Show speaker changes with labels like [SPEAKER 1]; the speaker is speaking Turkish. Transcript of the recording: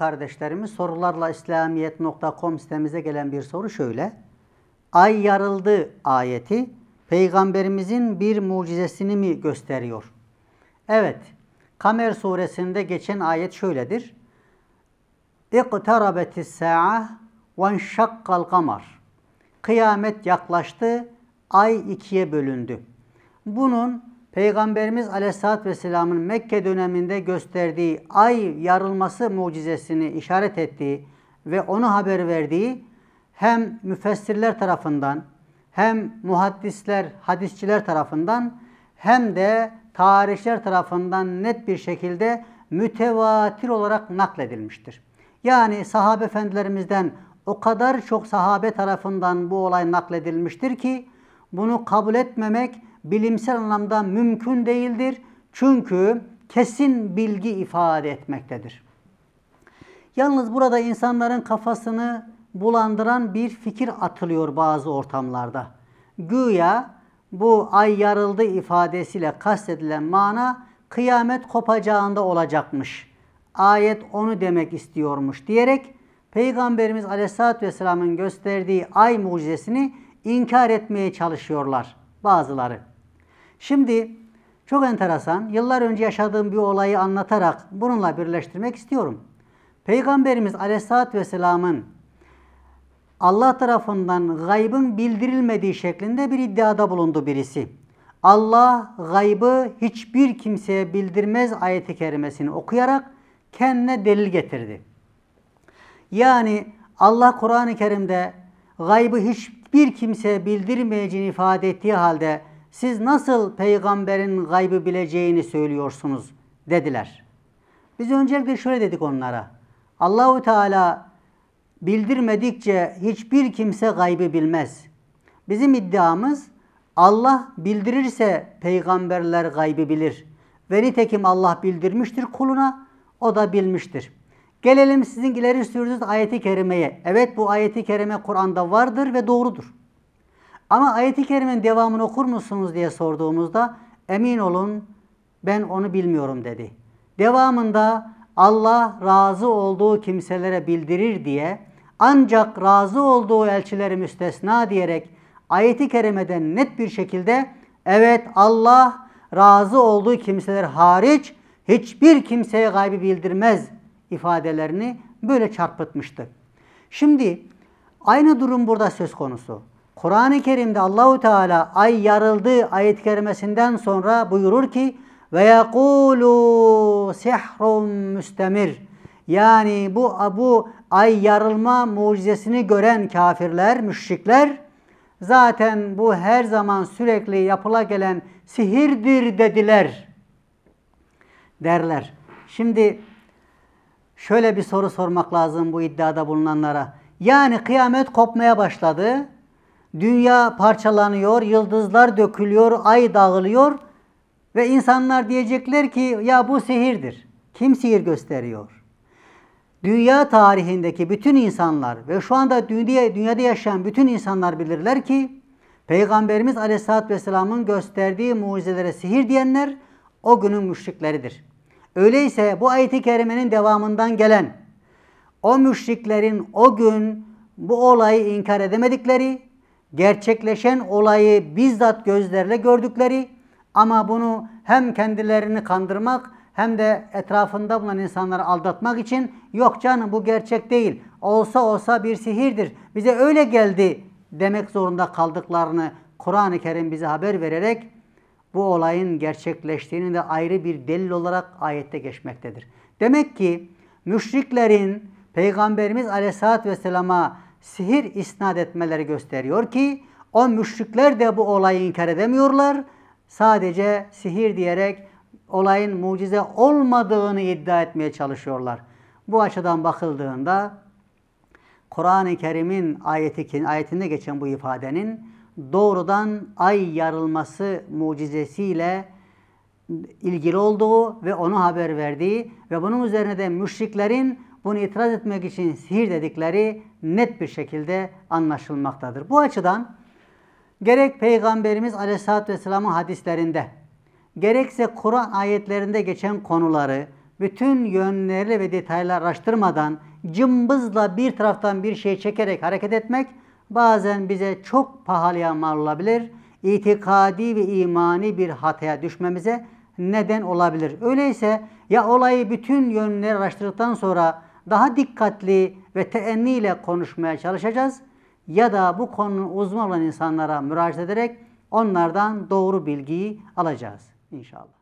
[SPEAKER 1] kardeşlerimiz sorularla İslamiyet.com sitemize gelen bir soru şöyle. Ay yarıldı ayeti peygamberimizin bir mucizesini mi gösteriyor? Evet. Kamer suresinde geçen ayet şöyledir. İqtarabetis sa'a ve enşakkal kamar. Kıyamet yaklaştı, ay ikiye bölündü. Bunun Peygamberimiz Aleyhisselatü Vesselam'ın Mekke döneminde gösterdiği ay yarılması mucizesini işaret ettiği ve onu haber verdiği hem müfessirler tarafından hem muhaddisler, hadisçiler tarafından hem de tarihçiler tarafından net bir şekilde mütevatir olarak nakledilmiştir. Yani sahabe efendilerimizden o kadar çok sahabe tarafından bu olay nakledilmiştir ki bunu kabul etmemek bilimsel anlamda mümkün değildir. Çünkü kesin bilgi ifade etmektedir. Yalnız burada insanların kafasını bulandıran bir fikir atılıyor bazı ortamlarda. Güya bu ay yarıldı ifadesiyle kastedilen mana kıyamet kopacağında olacakmış. Ayet onu demek istiyormuş diyerek Peygamberimiz Aleyhisselatü Vesselam'ın gösterdiği ay mucizesini inkar etmeye çalışıyorlar bazıları. Şimdi çok enteresan, yıllar önce yaşadığım bir olayı anlatarak bununla birleştirmek istiyorum. Peygamberimiz Aleyhisselatü Vesselam'ın Allah tarafından gaybın bildirilmediği şeklinde bir iddiada bulundu birisi. Allah gaybı hiçbir kimseye bildirmez ayeti kerimesini okuyarak kendine delil getirdi. Yani Allah Kur'an-ı Kerim'de gaybı hiçbir kimseye bildirmeyeceğini ifade ettiği halde siz nasıl peygamberin gaybı bileceğini söylüyorsunuz dediler. Biz öncelikle şöyle dedik onlara. Allahu Teala bildirmedikçe hiçbir kimse gaybı bilmez. Bizim iddiamız Allah bildirirse peygamberler gaybı bilir. Ve nitekim Allah bildirmiştir kuluna, o da bilmiştir. Gelelim sizin ileri sürdüğünüz ayeti kerimeye. Evet bu ayeti kerime Kur'an'da vardır ve doğrudur. Ama ayet-i kerimenin devamını okur musunuz diye sorduğumuzda emin olun ben onu bilmiyorum dedi. Devamında Allah razı olduğu kimselere bildirir diye ancak razı olduğu elçileri müstesna diyerek ayeti kerimeden net bir şekilde evet Allah razı olduğu kimseler hariç hiçbir kimseye gaybı bildirmez ifadelerini böyle çarpıtmıştı. Şimdi aynı durum burada söz konusu. Kur'an-ı Kerim'de Allahu Teala ay yarıldı ayet-i kerimesinden sonra buyurur ki ve yekulu sihrun müstemir. Yani bu bu ay yarılma mucizesini gören kafirler, müşrikler zaten bu her zaman sürekli yapıla gelen sihirdir dediler derler. Şimdi şöyle bir soru sormak lazım bu iddiada bulunanlara. Yani kıyamet kopmaya başladı. Dünya parçalanıyor, yıldızlar dökülüyor, ay dağılıyor ve insanlar diyecekler ki ya bu sihirdir. Kim sihir gösteriyor? Dünya tarihindeki bütün insanlar ve şu anda dünya, dünyada yaşayan bütün insanlar bilirler ki Peygamberimiz Aleyhisselatü Vesselam'ın gösterdiği mucizelere sihir diyenler o günün müşrikleridir. Öyleyse bu ayeti kerimenin devamından gelen o müşriklerin o gün bu olayı inkar edemedikleri gerçekleşen olayı bizzat gözlerle gördükleri ama bunu hem kendilerini kandırmak hem de etrafında bulunan insanları aldatmak için yok canım bu gerçek değil. Olsa olsa bir sihirdir. Bize öyle geldi demek zorunda kaldıklarını Kur'an-ı Kerim bize haber vererek bu olayın gerçekleştiğini de ayrı bir delil olarak ayette geçmektedir. Demek ki müşriklerin Peygamberimiz Aleyhisselatü Vesselam'a sihir isnat etmeleri gösteriyor ki o müşrikler de bu olayı inkar edemiyorlar. Sadece sihir diyerek olayın mucize olmadığını iddia etmeye çalışıyorlar. Bu açıdan bakıldığında Kur'an-ı Kerim'in ayeti, ayetinde geçen bu ifadenin doğrudan ay yarılması mucizesiyle ilgili olduğu ve onu haber verdiği ve bunun üzerine de müşriklerin bunu itiraz etmek için sihir dedikleri net bir şekilde anlaşılmaktadır. Bu açıdan gerek Peygamberimiz Aleyhisselatü Vesselam'ın hadislerinde, gerekse Kur'an ayetlerinde geçen konuları bütün yönleri ve detayları araştırmadan cımbızla bir taraftan bir şey çekerek hareket etmek bazen bize çok pahalıya mal olabilir. İtikadi ve imani bir hataya düşmemize neden olabilir. Öyleyse ya olayı bütün yönleri araştırdıktan sonra daha dikkatli ve teenniyle konuşmaya çalışacağız ya da bu konunun uzman olan insanlara müracaat ederek onlardan doğru bilgiyi alacağız inşallah.